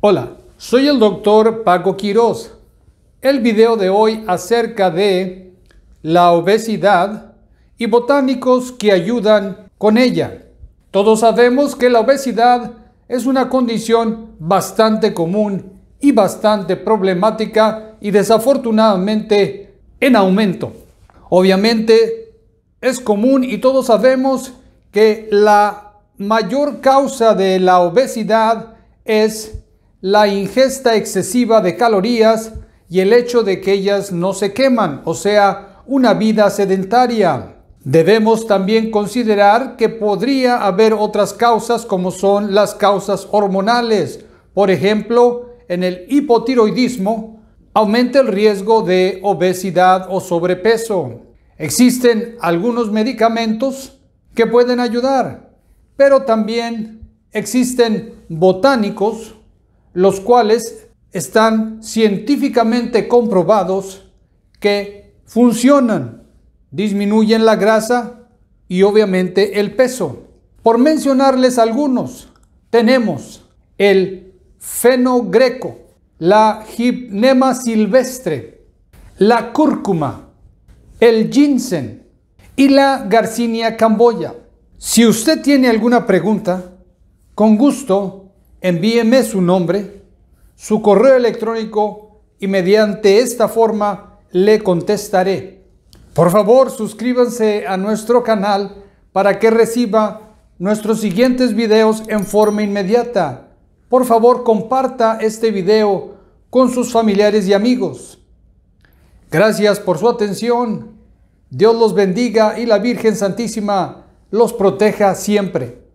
Hola, soy el doctor Paco Quiroz. El video de hoy acerca de la obesidad y botánicos que ayudan con ella. Todos sabemos que la obesidad es una condición bastante común y bastante problemática y desafortunadamente en aumento. Obviamente es común y todos sabemos que la mayor causa de la obesidad es la ingesta excesiva de calorías y el hecho de que ellas no se queman, o sea, una vida sedentaria. Debemos también considerar que podría haber otras causas como son las causas hormonales. Por ejemplo, en el hipotiroidismo aumenta el riesgo de obesidad o sobrepeso. Existen algunos medicamentos que pueden ayudar, pero también existen botánicos los cuales están científicamente comprobados que funcionan, disminuyen la grasa y obviamente el peso. Por mencionarles algunos, tenemos el fenogreco, la gipnema silvestre, la cúrcuma, el ginseng y la garcinia camboya. Si usted tiene alguna pregunta, con gusto envíeme su nombre, su correo electrónico y mediante esta forma le contestaré. Por favor, suscríbanse a nuestro canal para que reciba nuestros siguientes videos en forma inmediata. Por favor, comparta este video con sus familiares y amigos. Gracias por su atención. Dios los bendiga y la Virgen Santísima los proteja siempre.